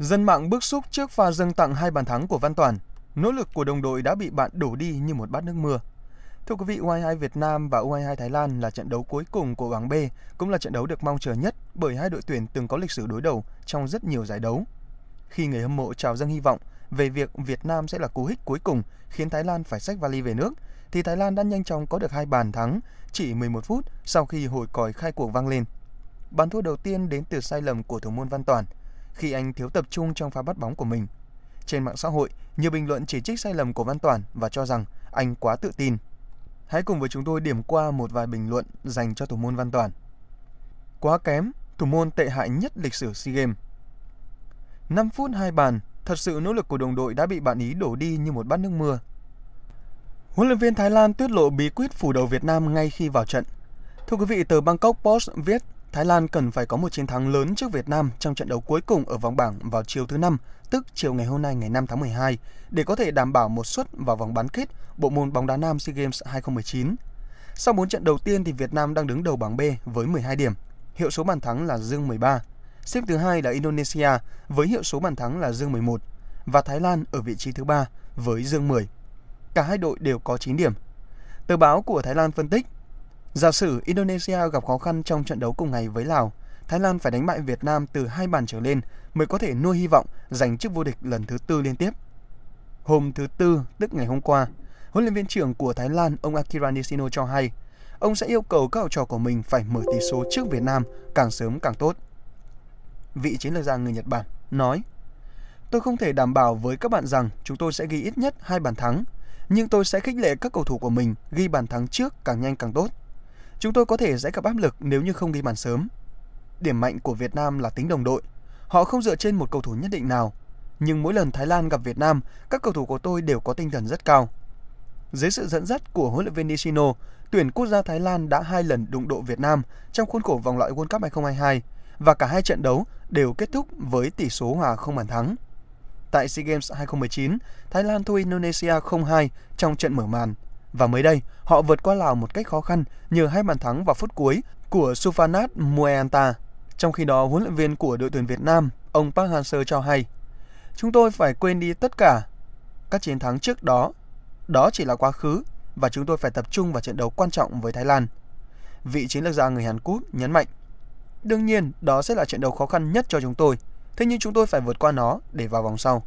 Dân mạng bức xúc trước pha dâng tặng hai bàn thắng của Văn Toàn. Nỗ lực của đồng đội đã bị bạn đổ đi như một bát nước mưa. Thưa quý vị, U22 Việt Nam và U22 Thái Lan là trận đấu cuối cùng của bảng B, cũng là trận đấu được mong chờ nhất bởi hai đội tuyển từng có lịch sử đối đầu trong rất nhiều giải đấu. Khi người hâm mộ trào dâng hy vọng về việc Việt Nam sẽ là cú hích cuối cùng khiến Thái Lan phải xách vali về nước, thì Thái Lan đã nhanh chóng có được hai bàn thắng chỉ 11 phút sau khi hồi còi khai cuộc vang lên. Bàn thua đầu tiên đến từ sai lầm của thủ môn Văn Toàn – khi anh thiếu tập trung trong pha bắt bóng của mình. Trên mạng xã hội, nhiều bình luận chỉ trích sai lầm của Văn Toàn và cho rằng anh quá tự tin. Hãy cùng với chúng tôi điểm qua một vài bình luận dành cho thủ môn Văn Toàn. Quá kém, thủ môn tệ hại nhất lịch sử SEA Games. 5 phút hai bàn, thật sự nỗ lực của đồng đội đã bị bạn Ý đổ đi như một bát nước mưa. Huấn luyện viên Thái Lan tiết lộ bí quyết phủ đầu Việt Nam ngay khi vào trận. Thưa quý vị, tờ Bangkok Post viết Thái Lan cần phải có một chiến thắng lớn trước Việt Nam trong trận đấu cuối cùng ở vòng bảng vào chiều thứ năm, tức chiều ngày hôm nay ngày 5 tháng 12, để có thể đảm bảo một suất vào vòng bán kết bộ môn bóng đá nam SEA Games 2019. Sau 4 trận đầu tiên thì Việt Nam đang đứng đầu bảng B với 12 điểm, hiệu số bàn thắng là dương 13. Xếp thứ hai là Indonesia với hiệu số bàn thắng là dương 11 và Thái Lan ở vị trí thứ ba với dương 10. Cả hai đội đều có 9 điểm. Tờ báo của Thái Lan phân tích Giả sử Indonesia gặp khó khăn trong trận đấu cùng ngày với Lào, Thái Lan phải đánh bại Việt Nam từ hai bàn trở lên mới có thể nuôi hy vọng giành chức vô địch lần thứ tư liên tiếp. Hôm thứ Tư, tức ngày hôm qua, huấn luyện viên trưởng của Thái Lan ông Akira Nishino cho hay, ông sẽ yêu cầu các học trò của mình phải mở tỷ số trước Việt Nam càng sớm càng tốt. Vị chiến lược gia người Nhật Bản nói, Tôi không thể đảm bảo với các bạn rằng chúng tôi sẽ ghi ít nhất hai bàn thắng, nhưng tôi sẽ khích lệ các cầu thủ của mình ghi bàn thắng trước càng nhanh càng tốt. Chúng tôi có thể sẽ gặp áp lực nếu như không ghi bàn sớm. Điểm mạnh của Việt Nam là tính đồng đội. Họ không dựa trên một cầu thủ nhất định nào. Nhưng mỗi lần Thái Lan gặp Việt Nam, các cầu thủ của tôi đều có tinh thần rất cao. Dưới sự dẫn dắt của huấn luyện viên Nishino, tuyển quốc gia Thái Lan đã hai lần đụng độ Việt Nam trong khuôn khổ vòng loại World Cup 2022 và cả hai trận đấu đều kết thúc với tỷ số hòa không bàn thắng. Tại SEA Games 2019, Thái Lan thua Indonesia 0-2 trong trận mở màn và mới đây, họ vượt qua Lào một cách khó khăn nhờ hai bàn thắng vào phút cuối của Sufanat Mueanta. Trong khi đó, huấn luyện viên của đội tuyển Việt Nam, ông Park Hang-seo cho hay, Chúng tôi phải quên đi tất cả các chiến thắng trước đó. Đó chỉ là quá khứ và chúng tôi phải tập trung vào trận đấu quan trọng với Thái Lan. Vị chiến lược gia người Hàn Quốc nhấn mạnh, Đương nhiên, đó sẽ là trận đấu khó khăn nhất cho chúng tôi. Thế nhưng chúng tôi phải vượt qua nó để vào vòng sau.